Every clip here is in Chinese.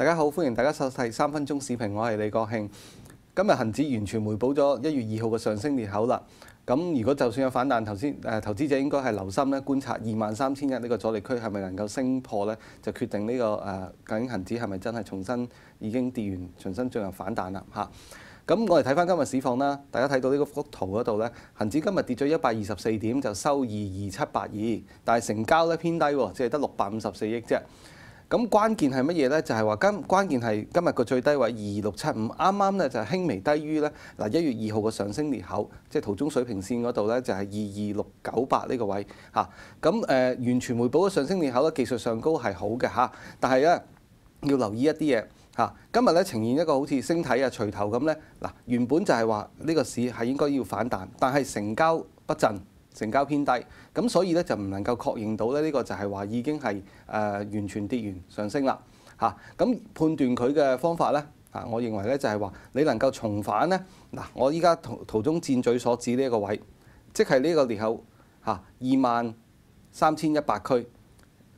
大家好，欢迎大家收睇三分钟视频，我系李国庆。今日恒指完全回补咗一月二号嘅上升裂口啦。咁如果就算有反弹，头先诶投资者应该系留心咧观察二万三千一呢个阻力区系咪能够升破咧，就决定呢个诶竟恒指系咪真系重新已经跌完重新进入反弹啦吓。咁我哋睇翻今日市况啦，大家睇到呢个幅图嗰度咧，恒指今日跌咗一百二十四点，就收二二七八二，但系成交咧偏低，只系得六百五十四亿啫。咁關鍵係乜嘢呢？就係話今關鍵係今日個最低位二二六七五，啱啱咧就輕微低於咧嗱一月二號個上升裂口，即係圖中水平線嗰度咧就係二二六九八呢個位嚇。咁誒完全回補嘅上升裂口咧，技術上高係好嘅嚇。但係咧要留意一啲嘢嚇，今日咧呈現一個好似星體啊、錘頭咁咧嗱，原本就係話呢個市係應該要反彈，但係成交不振。成交偏低，咁所以咧就唔能夠確認到咧呢個就係話已經係誒完全跌完上升啦嚇。咁判斷佢嘅方法咧啊，我認為咧就係話你能夠重返咧嗱，我依家途圖中箭嘴所指呢一個位，即係呢個裂口嚇二萬三千一百區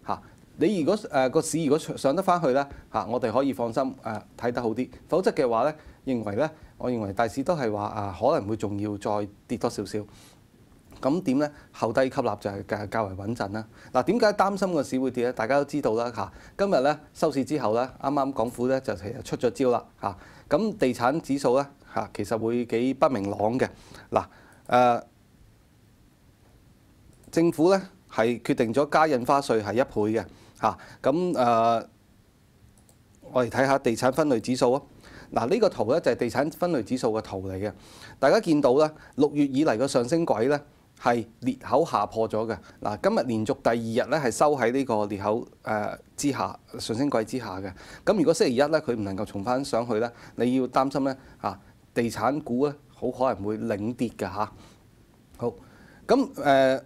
嚇。你如果誒個市如果上得翻去咧嚇，我哋可以放心誒睇得好啲。否則嘅話咧，認為咧，我認為大市都係話啊可能會仲要再跌多少少。咁點咧？後低吸納就係較為穩陣啦。嗱，點解擔心個市會跌咧？大家都知道啦今日咧收市之後咧，啱啱港府咧就其實出咗招啦嚇。咁地產指數咧其實會幾不明朗嘅。嗱誒，政府咧係決定咗加印花税係一倍嘅嚇。咁誒，我哋睇下地產分類指數啊。嗱，呢個圖咧就係地產分類指數嘅圖嚟嘅。大家見到咧，六月以嚟嘅上升軌咧。係裂口下破咗嘅嗱，今日連續第二日咧係收喺呢個裂口誒之下上升軌之下嘅。咁如果星期一咧佢唔能夠重翻上去咧，你要擔心咧啊，地產股咧好可能會領跌嘅嚇。好咁誒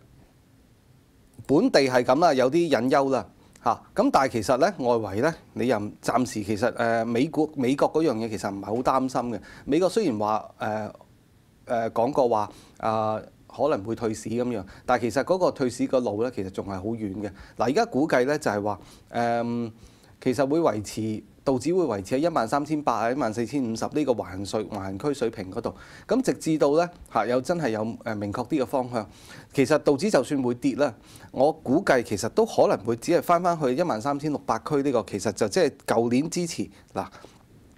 本地係咁啦，有啲隱憂啦嚇。咁但係其實咧外圍咧，你又暫時其實誒美國美國嗰樣嘢其實唔係好擔心嘅。美國雖然話誒誒講過話啊。可能會退市咁樣，但其實嗰個退市個路咧，其實仲係好遠嘅嗱。而家估計咧就係話誒，其實會維持道指會維持喺一萬三千八啊，一萬四千五十呢個橫水橫區水平嗰度。咁直至到咧嚇有真係有誒明確啲嘅方向，其實道指就算會跌啦，我估計其實都可能會只係翻翻去一萬三千六百區呢個，其實就即係舊年之前嗱。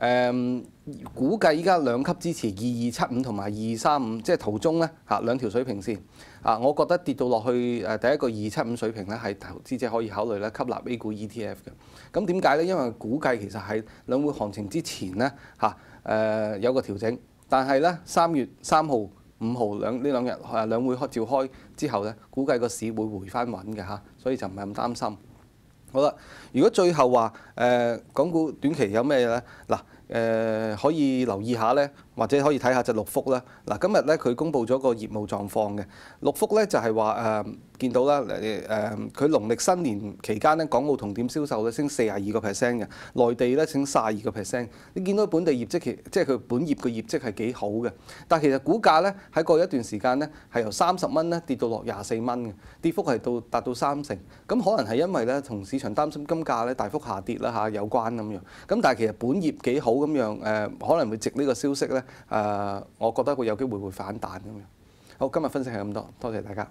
誒估計依家兩級支持二二七五同埋二三五，即係途中咧嚇兩條水平線啊！我覺得跌到落去誒第一個二七五水平咧，係投資者可以考慮咧吸納 A 股 ETF 嘅。咁點解咧？因為估計其實喺兩會行情之前咧嚇誒有個調整，但係咧三月三號五號兩呢兩日誒兩會開召開之後咧，估計個市會回翻穩嘅嚇，所以就唔係咁擔心。好啦，如果最後話誒，港股短期有咩咧？嗱。誒可以留意下咧，或者可以睇下只六福啦。嗱，今日咧佢公布咗個業務狀況嘅六福咧就係話誒見到啦誒佢農曆新年期間咧，港澳同點銷售咧升四廿二個 percent 嘅，內地咧升卅二個 percent。你見到本地業績其即係佢本業嘅業績係幾好嘅，但其實股價咧喺過一段時間咧係由三十蚊咧跌到落廿四蚊嘅，跌幅係到達到三成。咁可能係因為咧同市場擔心金價咧大幅下跌啦嚇有關咁樣。咁但係其實本業幾好。咁樣诶可能會值呢個消息咧？诶我覺得佢有機會會反彈咁樣。好，今日分析係咁多，多謝大家。